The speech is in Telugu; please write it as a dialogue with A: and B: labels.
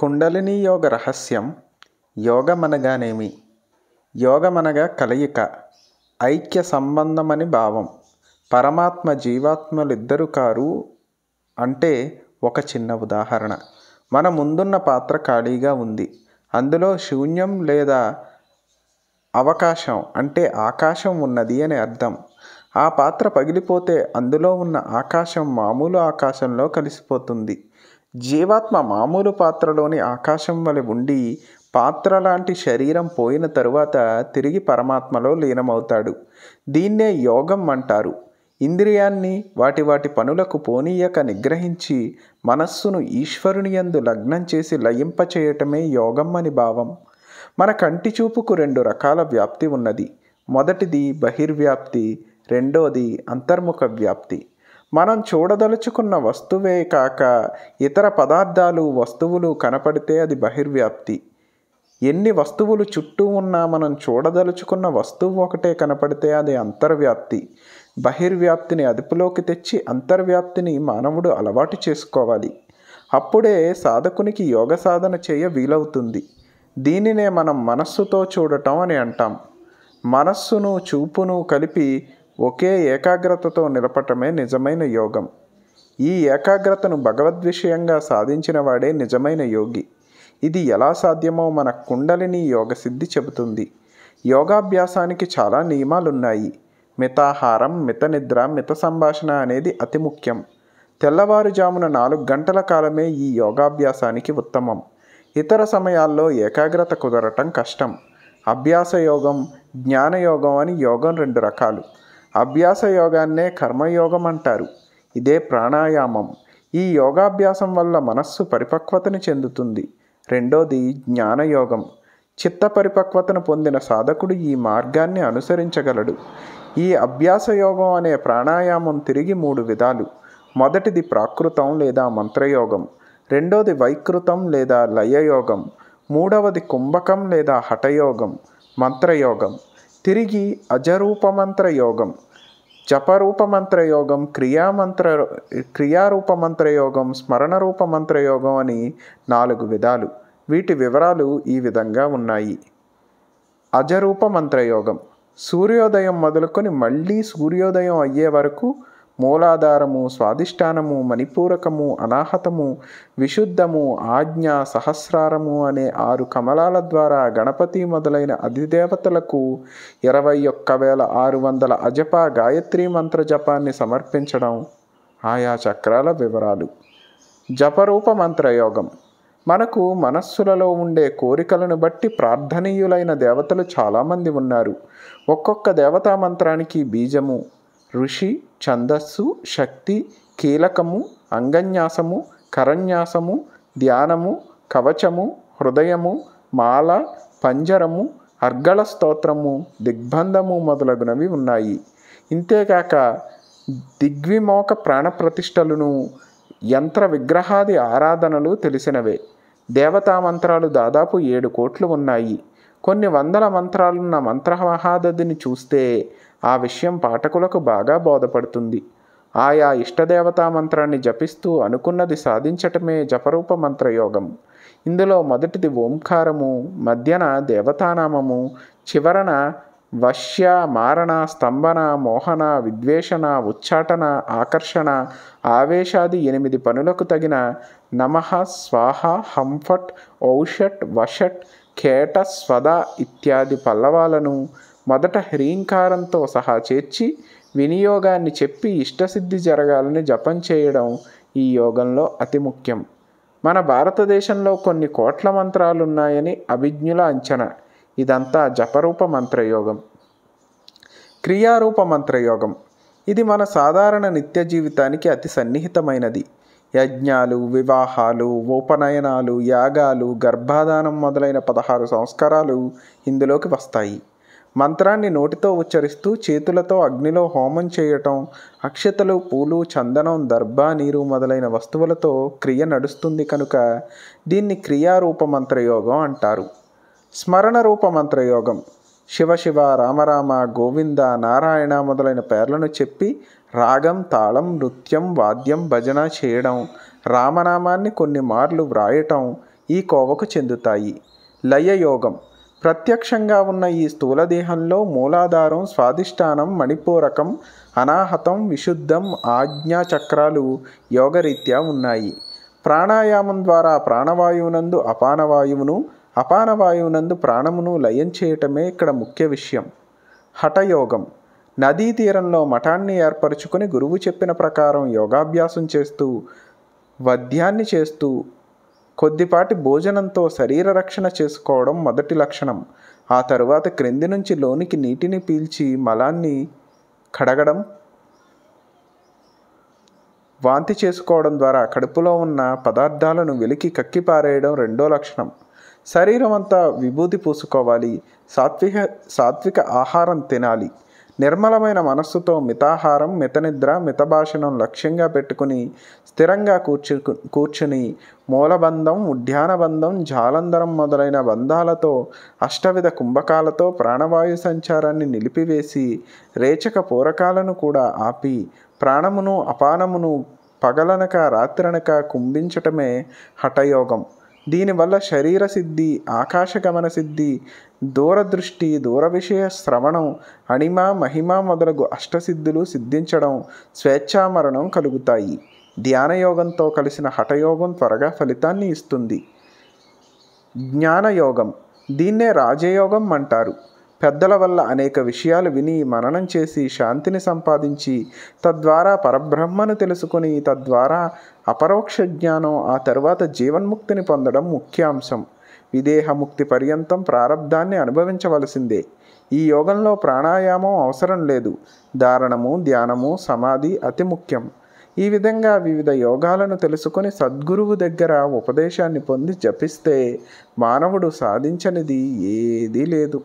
A: కుండలిని యోగ రహస్యం యోగమనగానేమి యోగమనగా కలయిక ఐక్య సంబంధమని భావం పరమాత్మ జీవాత్మలిద్దరు కారు అంటే ఒక చిన్న ఉదాహరణ మన ముందున్న పాత్ర ఖాళీగా ఉంది అందులో శూన్యం లేదా అవకాశం అంటే ఆకాశం ఉన్నది అని అర్థం ఆ పాత్ర పగిలిపోతే అందులో ఉన్న ఆకాశం మామూలు ఆకాశంలో కలిసిపోతుంది జీవాత్మ మామూలు పాత్రలోని ఆకాశం వలె ఉండి పాత్ర లాంటి శరీరం పోయిన తరువాత తిరిగి పరమాత్మలో లీనమవుతాడు దీన్నే యోగం అంటారు ఇంద్రియాన్ని వాటి వాటి పనులకు పోనీయక నిగ్రహించి మనస్సును ఈశ్వరుని యందు లగ్నం చేసి లయింపచేయటమే యోగం అని భావం మన కంటి చూపుకు రెండు రకాల వ్యాప్తి ఉన్నది మొదటిది బహిర్వ్యాప్తి రెండోది అంతర్ముఖ వ్యాప్తి మనం చూడదలుచుకున్న వస్తువే కాక ఇతర పదార్థాలు వస్తువులు కనపడితే అది బహిర్వ్యాప్తి ఎన్ని వస్తువులు చుట్టూ ఉన్నా మనం చూడదలుచుకున్న వస్తువు ఒకటే కనపడితే అది అంతర్వ్యాప్తి బహిర్వ్యాప్తిని అదుపులోకి తెచ్చి అంతర్వ్యాప్తిని మానవుడు అలవాటు చేసుకోవాలి అప్పుడే సాధకునికి యోగ సాధన చేయ వీలవుతుంది దీనినే మనం మనస్సుతో చూడటం అని అంటాం మనస్సును చూపును కలిపి ఒకే ఏకాగ్రతతో నిలపటమే నిజమైన యోగం ఈ ఏకాగ్రతను భగవద్విషయంగా సాధించిన వాడే నిజమైన యోగి ఇది ఎలా సాధ్యమో మన కుండలిని యోగ సిద్ధి చెబుతుంది యోగాభ్యాసానికి చాలా నియమాలున్నాయి మితాహారం మిత నిద్ర మిత సంభాషణ అనేది అతి ముఖ్యం తెల్లవారుజామున నాలుగు గంటల కాలమే ఈ యోగాభ్యాసానికి ఉత్తమం ఇతర సమయాల్లో ఏకాగ్రత కుదరటం కష్టం అభ్యాస యోగం జ్ఞానయోగం అని యోగం రెండు రకాలు అభ్యాస యోగాన్నే కర్మయోగం అంటారు ఇదే ప్రాణాయామం ఈ యోగాభ్యాసం వల్ల మనస్సు పరిపక్వతను చెందుతుంది రెండోది జ్ఞానయోగం చిత్త పరిపక్వతను పొందిన సాధకుడు ఈ మార్గాన్ని అనుసరించగలడు ఈ అభ్యాస యోగం అనే ప్రాణాయామం తిరిగి మూడు విధాలు మొదటిది ప్రాకృతం లేదా మంత్రయోగం రెండోది వైకృతం లేదా లయయోగం మూడవది కుంభకం లేదా హఠయోగం మంత్రయోగం తిరిగి అజరూపమంత్రయోగం జపరూపమంత్రయోగం క్రియామంత్ర క్రియారూపమంత్రయోగం స్మరణరూపమంత్రయోగం అని నాలుగు విధాలు వీటి వివరాలు ఈ విధంగా ఉన్నాయి అజరూప మంత్రయోగం సూర్యోదయం మొదలుకొని మళ్ళీ సూర్యోదయం అయ్యే వరకు మూలాధారము స్వాధిష్టానము మణిపూరకము అనాహతము విశుద్ధము ఆజ్ఞ సహస్రారము అనే ఆరు కమలాల ద్వారా గణపతి మొదలైన అధిదేవతలకు ఇరవై ఒక్క వేల ఆరు వందల అజప గాయత్రి మంత్ర జపాన్ని సమర్పించడం ఆయా చక్రాల వివరాలు జపరూప మంత్రయోగం మనకు మనస్సులలో ఉండే కోరికలను బట్టి ప్రార్థనీయులైన దేవతలు చాలామంది ఉన్నారు ఒక్కొక్క దేవతా మంత్రానికి బీజము ఋషి ఛందస్సు శక్తి కీలకము అంగన్యాసము కరన్యాసము ధ్యానము కవచము హృదయము మాల పంజరము అర్గళ స్తోత్రము దిగ్బంధము మొదలగునవి ఉన్నాయి ఇంతేకాక దిగ్విమోక ప్రాణప్రతిష్టలను యంత్ర విగ్రహాది ఆరాధనలు తెలిసినవే దేవతా మంత్రాలు దాదాపు ఏడు కోట్లు ఉన్నాయి కొన్ని వందల మంత్రాలున్న మంత్రమహాదదిని చూస్తే ఆ విషయం పాఠకులకు బాగా బోధపడుతుంది ఆయా ఇష్టదేవతా మంత్రాన్ని జపిస్తూ అనుకున్నది సాధించటమే జపరూప మంత్రయోగం ఇందులో మొదటిది ఓంకారము మధ్యన దేవతానామము చివరన వశ్య మారణ స్తంభన మోహన విద్వేషణ ఉచ్చాటన ఆకర్షణ ఆవేశాది ఎనిమిది పనులకు తగిన నమః స్వాహ హంఫట్ ఔషట్ వషట్ కేట స్వద ఇత్యాది పల్లవాలను మొదట హ్రీంకారంతో సహా చేర్చి వినియోగాన్ని చెప్పి ఇష్టసిద్ధి జరగాలని జపం చేయడం ఈ యోగంలో అతి ముఖ్యం మన భారతదేశంలో కొన్ని కోట్ల మంత్రాలు ఉన్నాయని అభిజ్ఞుల అంచనా ఇదంతా జపరూప మంత్రయోగం క్రియారూప మంత్రయోగం ఇది మన సాధారణ నిత్య జీవితానికి అతి సన్నిహితమైనది యజ్ఞాలు వివాహాలు ఉపనయనాలు యాగాలు గర్భాధానం మొదలైన పదహారు సంస్కారాలు ఇందులోకి వస్తాయి మంత్రాన్ని నోటితో ఉచ్చరిస్తూ చేతులతో అగ్నిలో హోమం చేయటం అక్షతలు పూలు చందనం దర్భ నీరు మొదలైన వస్తువులతో క్రియ నడుస్తుంది కనుక దీన్ని క్రియారూప మంత్రయోగం అంటారు స్మరణ రూప మంత్రయోగం శివ శివ రామరామ గోవింద నారాయణ మొదలైన పేర్లను చెప్పి రాగం తాళం నృత్యం వాద్యం భజన చేయడం రామనామాన్ని కొన్ని మార్లు వ్రాయటం ఈ కోవకు చెందుతాయి లయయోగం ప్రత్యక్షంగా ఉన్న ఈ స్థూల దేహంలో మూలాధారం స్వాధిష్టానం మణిపూరకం అనాహతం విశుద్ధం ఆజ్ఞా చక్రాలు యోగరీత్యా ఉన్నాయి ప్రాణాయామం ద్వారా ప్రాణవాయువునందు అపానవాయువును అపానవాయువునందు ప్రాణమును లయం చేయటమే ఇక్కడ ముఖ్య విషయం హఠయోగం నదీ తీరంలో మఠాన్ని ఏర్పరచుకొని గురువు చెప్పిన ప్రకారం యోగాభ్యాసం చేస్తూ వద్యాన్ని చేస్తూ కొద్దిపాటి భోజనంతో శరీర రక్షణ చేసుకోవడం మొదటి లక్షణం ఆ తరువాత క్రింది నుంచి లోనికి నీటిని పీల్చి మలాన్ని కడగడం వాంతి చేసుకోవడం ద్వారా కడుపులో ఉన్న పదార్థాలను వెలికి కక్కిపారేయడం రెండో లక్షణం శరీరం అంతా విభూతి పూసుకోవాలి సాత్విక సాత్విక ఆహారం తినాలి నిర్మలమైన మనస్సుతో మితాహారం మితనిద్ర మితభాషణం లక్ష్యంగా పెట్టుకుని స్థిరంగా కూర్చు కూర్చుని మూలబంధం ఉద్యానబంధం జాలంధరం మొదలైన బంధాలతో అష్టవిధ కుంభకాలతో ప్రాణవాయు సంచారాన్ని నిలిపివేసి రేచక పూరకాలను కూడా ఆపి ప్రాణమును అపానమును పగలనక రాత్రనక కుంభించటమే హఠయోగం దీనివల్ల శరీర సిద్ధి ఆకాశగమన సిద్ధి దూరదృష్టి దూర విషయ శ్రవణం అణిమ మహిమ మొదలగు అష్టసిద్ధులు సిద్ధించడం స్వేచ్ఛామరణం కలుగుతాయి ధ్యానయోగంతో కలిసిన హఠయోగం త్వరగా ఫలితాన్ని ఇస్తుంది జ్ఞానయోగం దీన్నే రాజయోగం అంటారు పెద్దల వల్ల అనేక విషయాలు విని మననం చేసి శాంతిని సంపాదించి తద్వారా పరబ్రహ్మను తెలుసుకుని తద్వారా అపరోక్ష జ్ఞానం ఆ తర్వాత జీవన్ముక్తిని పొందడం ముఖ్యాంశం విదేహముక్తి పర్యంతం ప్రారంధాన్ని అనుభవించవలసిందే ఈ యోగంలో ప్రాణాయామం అవసరం లేదు ధారణము ధ్యానము సమాధి అతి ముఖ్యం ఈ విధంగా వివిధ యోగాలను తెలుసుకొని సద్గురువు దగ్గర ఉపదేశాన్ని పొంది జపిస్తే మానవుడు సాధించనిది ఏదీ లేదు